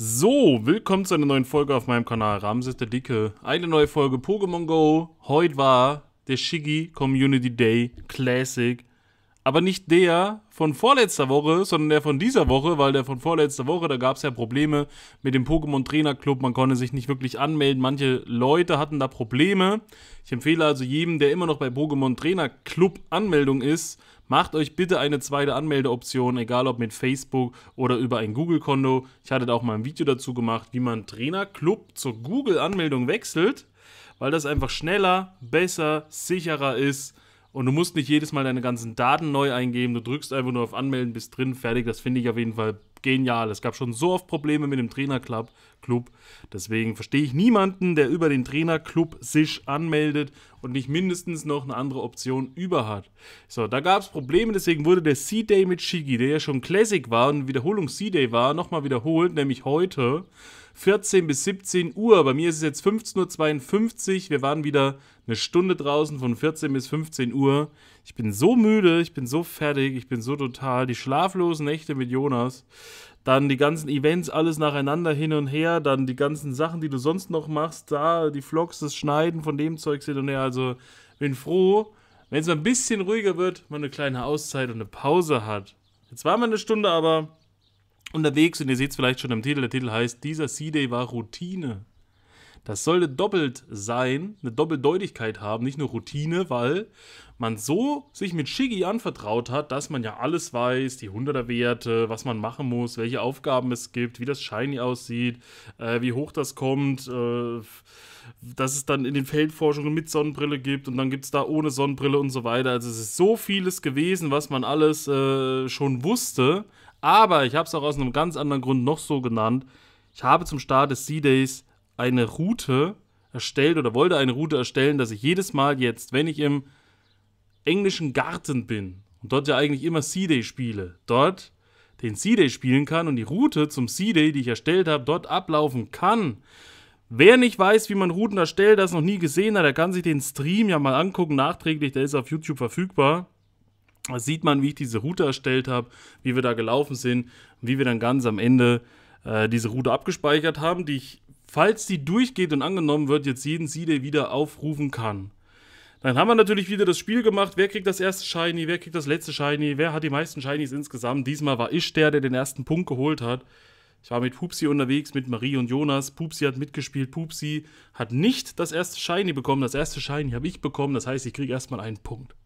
So, willkommen zu einer neuen Folge auf meinem Kanal Ramses der Dicke. Eine neue Folge Pokémon Go. Heute war der Shiggy Community Day Classic aber nicht der von vorletzter Woche, sondern der von dieser Woche, weil der von vorletzter Woche, da gab es ja Probleme mit dem Pokémon Trainer Club, man konnte sich nicht wirklich anmelden, manche Leute hatten da Probleme. Ich empfehle also jedem, der immer noch bei Pokémon Trainer Club Anmeldung ist, macht euch bitte eine zweite Anmeldeoption, egal ob mit Facebook oder über ein Google-Konto. Ich hatte da auch mal ein Video dazu gemacht, wie man Trainer Club zur Google-Anmeldung wechselt, weil das einfach schneller, besser, sicherer ist und du musst nicht jedes Mal deine ganzen Daten neu eingeben. Du drückst einfach nur auf Anmelden, bist drin, fertig. Das finde ich auf jeden Fall genial. Es gab schon so oft Probleme mit dem Trainerclub. Club. Deswegen verstehe ich niemanden, der über den Trainerclub sich anmeldet und nicht mindestens noch eine andere Option über hat. So, da gab es Probleme, deswegen wurde der C-Day mit Shigi, der ja schon Classic war und Wiederholung c day war, nochmal wiederholt, nämlich heute. 14 bis 17 Uhr. Bei mir ist es jetzt 15.52 Uhr. Wir waren wieder eine Stunde draußen von 14 bis 15 Uhr. Ich bin so müde, ich bin so fertig, ich bin so total. Die schlaflosen Nächte mit Jonas. Dann die ganzen Events, alles nacheinander hin und her. Dann die ganzen Sachen, die du sonst noch machst. Da die Vlogs, das Schneiden von dem Zeug sind und her. Also bin froh, wenn es mal ein bisschen ruhiger wird, man eine kleine Auszeit und eine Pause hat. Jetzt war wir eine Stunde, aber unterwegs und ihr seht es vielleicht schon im Titel. Der Titel heißt, dieser C-Day war Routine. Das sollte doppelt sein, eine Doppeldeutigkeit haben, nicht nur Routine, weil man so sich mit Shiggy anvertraut hat, dass man ja alles weiß, die 100er Werte, was man machen muss, welche Aufgaben es gibt, wie das Shiny aussieht, äh, wie hoch das kommt, äh, dass es dann in den Feldforschungen mit Sonnenbrille gibt und dann gibt es da ohne Sonnenbrille und so weiter. Also es ist so vieles gewesen, was man alles äh, schon wusste, aber ich habe es auch aus einem ganz anderen Grund noch so genannt. Ich habe zum Start des C-Days eine Route erstellt oder wollte eine Route erstellen, dass ich jedes Mal jetzt, wenn ich im englischen Garten bin und dort ja eigentlich immer C-Day spiele, dort den C-Day spielen kann und die Route zum C-Day, die ich erstellt habe, dort ablaufen kann. Wer nicht weiß, wie man Routen erstellt, das noch nie gesehen hat, der kann sich den Stream ja mal angucken, nachträglich, der ist auf YouTube verfügbar. Das sieht man, wie ich diese Route erstellt habe, wie wir da gelaufen sind, wie wir dann ganz am Ende äh, diese Route abgespeichert haben, die ich, falls die durchgeht und angenommen wird, jetzt jeden Seedey wieder aufrufen kann. Dann haben wir natürlich wieder das Spiel gemacht. Wer kriegt das erste Shiny? Wer kriegt das letzte Shiny? Wer hat die meisten Shinies insgesamt? Diesmal war ich der, der den ersten Punkt geholt hat. Ich war mit Pupsi unterwegs, mit Marie und Jonas. Pupsi hat mitgespielt. Pupsi hat nicht das erste Shiny bekommen. Das erste Shiny habe ich bekommen. Das heißt, ich kriege erstmal einen Punkt.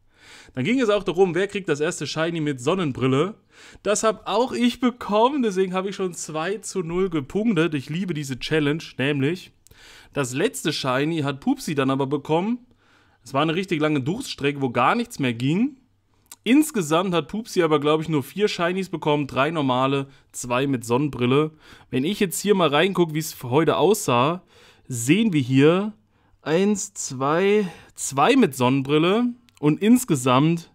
Dann ging es auch darum, wer kriegt das erste Shiny mit Sonnenbrille. Das habe auch ich bekommen, deswegen habe ich schon 2 zu 0 gepunktet. Ich liebe diese Challenge, nämlich das letzte Shiny hat Pupsi dann aber bekommen. Es war eine richtig lange Durststrecke, wo gar nichts mehr ging. Insgesamt hat Pupsi aber, glaube ich, nur vier Shinies bekommen, drei normale, zwei mit Sonnenbrille. Wenn ich jetzt hier mal reingucke, wie es heute aussah, sehen wir hier eins, zwei, zwei mit Sonnenbrille, und insgesamt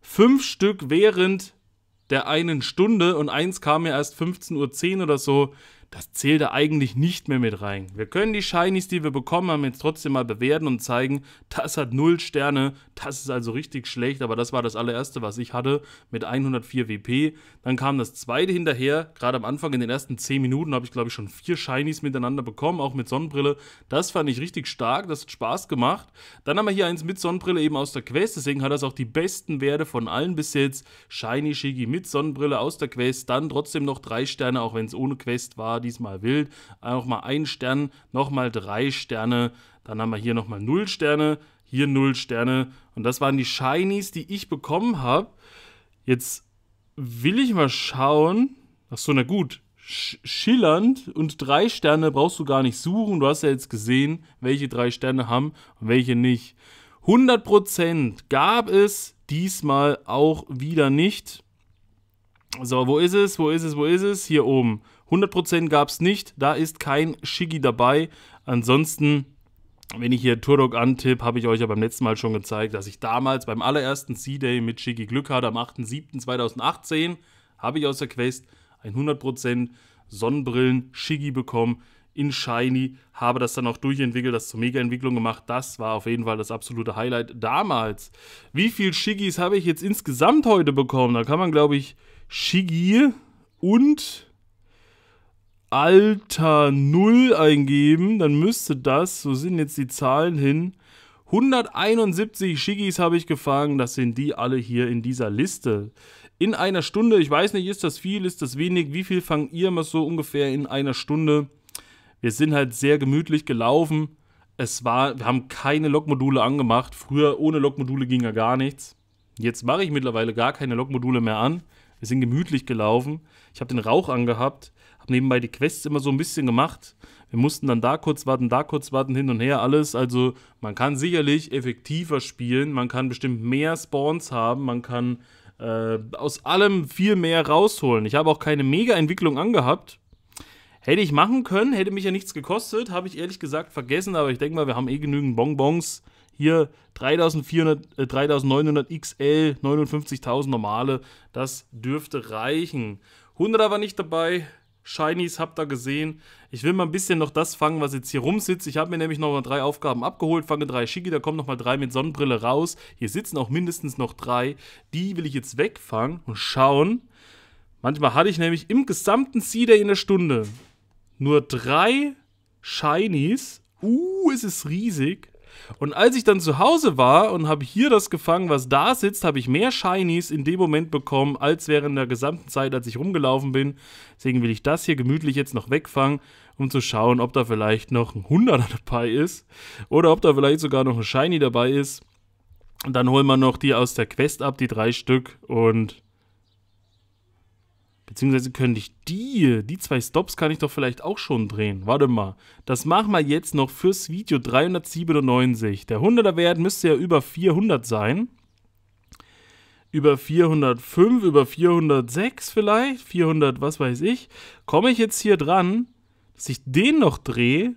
fünf Stück während der einen Stunde und eins kam ja erst 15.10 Uhr oder so das zählt da eigentlich nicht mehr mit rein. Wir können die Shinies, die wir bekommen haben, jetzt trotzdem mal bewerten und zeigen, das hat 0 Sterne, das ist also richtig schlecht, aber das war das allererste, was ich hatte mit 104 WP. Dann kam das zweite hinterher, gerade am Anfang in den ersten 10 Minuten habe ich glaube ich schon vier Shinies miteinander bekommen, auch mit Sonnenbrille. Das fand ich richtig stark, das hat Spaß gemacht. Dann haben wir hier eins mit Sonnenbrille eben aus der Quest, deswegen hat das auch die besten Werte von allen bis jetzt. Shiny Shigi mit Sonnenbrille aus der Quest, dann trotzdem noch 3 Sterne, auch wenn es ohne Quest war diesmal wild. Auch mal ein Stern, nochmal drei Sterne. Dann haben wir hier nochmal null Sterne, hier null Sterne. Und das waren die Shinies, die ich bekommen habe. Jetzt will ich mal schauen. Achso, na gut. schillernd und drei Sterne brauchst du gar nicht suchen. Du hast ja jetzt gesehen, welche drei Sterne haben und welche nicht. 100% gab es diesmal auch wieder nicht. So, wo ist es? Wo ist es? Wo ist es? Hier oben. 100% gab es nicht, da ist kein Shiggy dabei. Ansonsten, wenn ich hier Turdog antippe, habe ich euch ja beim letzten Mal schon gezeigt, dass ich damals beim allerersten C-Day mit Shiggy Glück hatte, am 8.7.2018, habe ich aus der Quest ein 100% Sonnenbrillen Shiggy bekommen in Shiny, habe das dann auch durchentwickelt, das zur Mega-Entwicklung gemacht. Das war auf jeden Fall das absolute Highlight damals. Wie viel Shiggies habe ich jetzt insgesamt heute bekommen? Da kann man, glaube ich, Shiggy und Alter 0 eingeben, dann müsste das, so sind jetzt die Zahlen hin, 171 Schigis habe ich gefangen, das sind die alle hier in dieser Liste. In einer Stunde, ich weiß nicht, ist das viel, ist das wenig, wie viel fangen ihr immer so ungefähr in einer Stunde? Wir sind halt sehr gemütlich gelaufen. Es war, wir haben keine Lokmodule angemacht. Früher ohne Lokmodule ging ja gar nichts. Jetzt mache ich mittlerweile gar keine Lokmodule mehr an. Wir sind gemütlich gelaufen. Ich habe den Rauch angehabt habe nebenbei die Quests immer so ein bisschen gemacht. Wir mussten dann da kurz warten, da kurz warten, hin und her, alles. Also man kann sicherlich effektiver spielen, man kann bestimmt mehr Spawns haben, man kann äh, aus allem viel mehr rausholen. Ich habe auch keine Mega-Entwicklung angehabt. Hätte ich machen können, hätte mich ja nichts gekostet, habe ich ehrlich gesagt vergessen, aber ich denke mal, wir haben eh genügend Bonbons. Hier 3400, äh, 3900 XL, 59.000 normale, das dürfte reichen. 100 aber nicht dabei, Shinies habt ihr gesehen. Ich will mal ein bisschen noch das fangen, was jetzt hier rumsitzt. Ich habe mir nämlich noch mal drei Aufgaben abgeholt. Fange drei Shiki, da kommen noch mal drei mit Sonnenbrille raus. Hier sitzen auch mindestens noch drei. Die will ich jetzt wegfangen und schauen. Manchmal hatte ich nämlich im gesamten Seeder in der Stunde nur drei Shinies. Uh, es ist riesig. Und als ich dann zu Hause war und habe hier das gefangen, was da sitzt, habe ich mehr Shinies in dem Moment bekommen, als während der gesamten Zeit, als ich rumgelaufen bin. Deswegen will ich das hier gemütlich jetzt noch wegfangen, um zu schauen, ob da vielleicht noch ein 100er dabei ist. Oder ob da vielleicht sogar noch ein Shiny dabei ist. Und dann holen wir noch die aus der Quest ab, die drei Stück. Und Beziehungsweise könnte ich die, die zwei Stops kann ich doch vielleicht auch schon drehen. Warte mal. Das machen wir jetzt noch fürs Video 397. Der 100er Wert müsste ja über 400 sein. Über 405, über 406 vielleicht, 400, was weiß ich. Komme ich jetzt hier dran, dass ich den noch drehe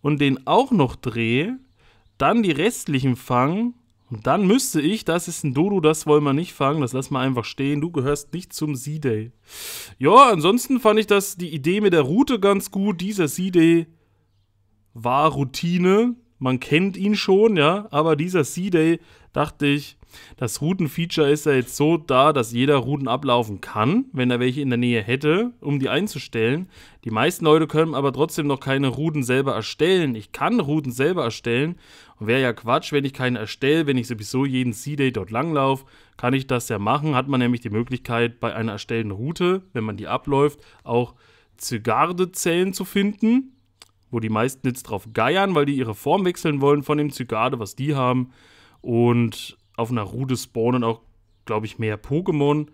und den auch noch drehe, dann die restlichen fangen und dann müsste ich, das ist ein Dodo, das wollen wir nicht fangen, das lassen wir einfach stehen. Du gehörst nicht zum sea day Ja, ansonsten fand ich das die Idee mit der Route ganz gut. Dieser sea day war Routine man kennt ihn schon, ja, aber dieser C-Day dachte ich, das Routenfeature ist ja jetzt so da, dass jeder Routen ablaufen kann, wenn er welche in der Nähe hätte, um die einzustellen. Die meisten Leute können aber trotzdem noch keine Routen selber erstellen. Ich kann Routen selber erstellen und wäre ja Quatsch, wenn ich keine erstelle, wenn ich sowieso jeden C-Day dort langlaufe, kann ich das ja machen. Hat man nämlich die Möglichkeit, bei einer erstellten Route, wenn man die abläuft, auch Zygarde-Zellen zu finden wo die meisten jetzt drauf geiern, weil die ihre Form wechseln wollen von dem Zygarde, was die haben. Und auf einer Rude spawnen auch, glaube ich, mehr Pokémon.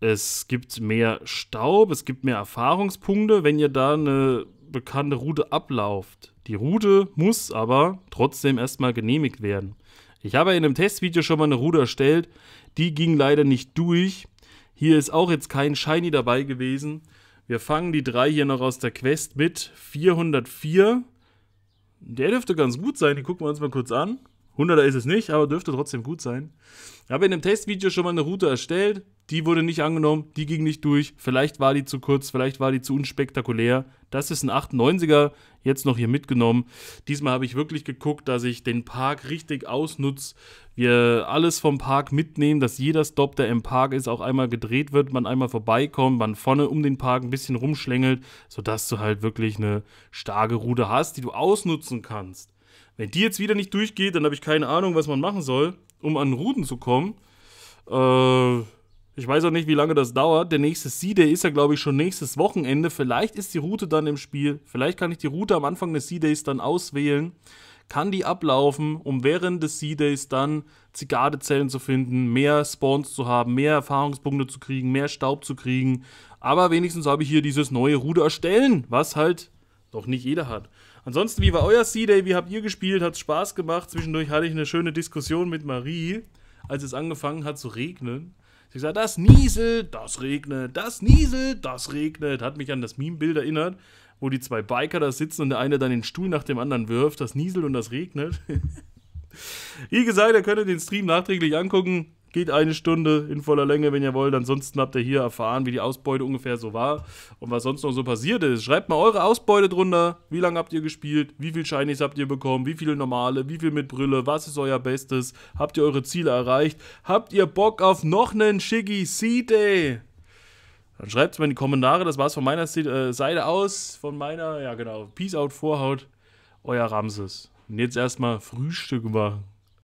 Es gibt mehr Staub, es gibt mehr Erfahrungspunkte, wenn ihr da eine bekannte Route ablauft. Die Route muss aber trotzdem erstmal genehmigt werden. Ich habe in einem Testvideo schon mal eine Route erstellt, die ging leider nicht durch. Hier ist auch jetzt kein Shiny dabei gewesen. Wir fangen die drei hier noch aus der Quest mit 404. Der dürfte ganz gut sein, die gucken wir uns mal kurz an. 100er ist es nicht, aber dürfte trotzdem gut sein. Ich habe in dem Testvideo schon mal eine Route erstellt. Die wurde nicht angenommen, die ging nicht durch. Vielleicht war die zu kurz, vielleicht war die zu unspektakulär. Das ist ein 98er, jetzt noch hier mitgenommen. Diesmal habe ich wirklich geguckt, dass ich den Park richtig ausnutze. Wir alles vom Park mitnehmen, dass jeder Stop, der im Park ist, auch einmal gedreht wird, man einmal vorbeikommt, man vorne um den Park ein bisschen rumschlängelt, sodass du halt wirklich eine starke Route hast, die du ausnutzen kannst. Wenn die jetzt wieder nicht durchgeht, dann habe ich keine Ahnung, was man machen soll, um an Routen zu kommen. Äh, ich weiß auch nicht, wie lange das dauert. Der nächste C-Day ist ja, glaube ich, schon nächstes Wochenende. Vielleicht ist die Route dann im Spiel. Vielleicht kann ich die Route am Anfang des C-Days dann auswählen. Kann die ablaufen, um während des C-Days dann Zikadezellen zu finden, mehr Spawns zu haben, mehr Erfahrungspunkte zu kriegen, mehr Staub zu kriegen. Aber wenigstens habe ich hier dieses neue Ruder erstellen, was halt doch nicht jeder hat. Ansonsten, wie war euer C-Day? Wie habt ihr gespielt? Hat es Spaß gemacht? Zwischendurch hatte ich eine schöne Diskussion mit Marie, als es angefangen hat zu regnen. Sie gesagt, das nieselt, das regnet, das nieselt, das regnet. Hat mich an das Meme-Bild erinnert, wo die zwei Biker da sitzen und der eine dann den Stuhl nach dem anderen wirft. Das nieselt und das regnet. Wie gesagt, ihr könnt den Stream nachträglich angucken. Geht eine Stunde in voller Länge, wenn ihr wollt. Ansonsten habt ihr hier erfahren, wie die Ausbeute ungefähr so war und was sonst noch so passiert ist. Schreibt mal eure Ausbeute drunter. Wie lange habt ihr gespielt? Wie viel Shinies habt ihr bekommen? Wie viele normale? Wie viel mit Brille? Was ist euer Bestes? Habt ihr eure Ziele erreicht? Habt ihr Bock auf noch einen Shiggy Sea day Dann schreibt es mal in die Kommentare. Das war es von meiner äh, Seite aus. Von meiner, ja genau. Peace out, Vorhaut. Euer Ramses. Und jetzt erstmal Frühstück machen.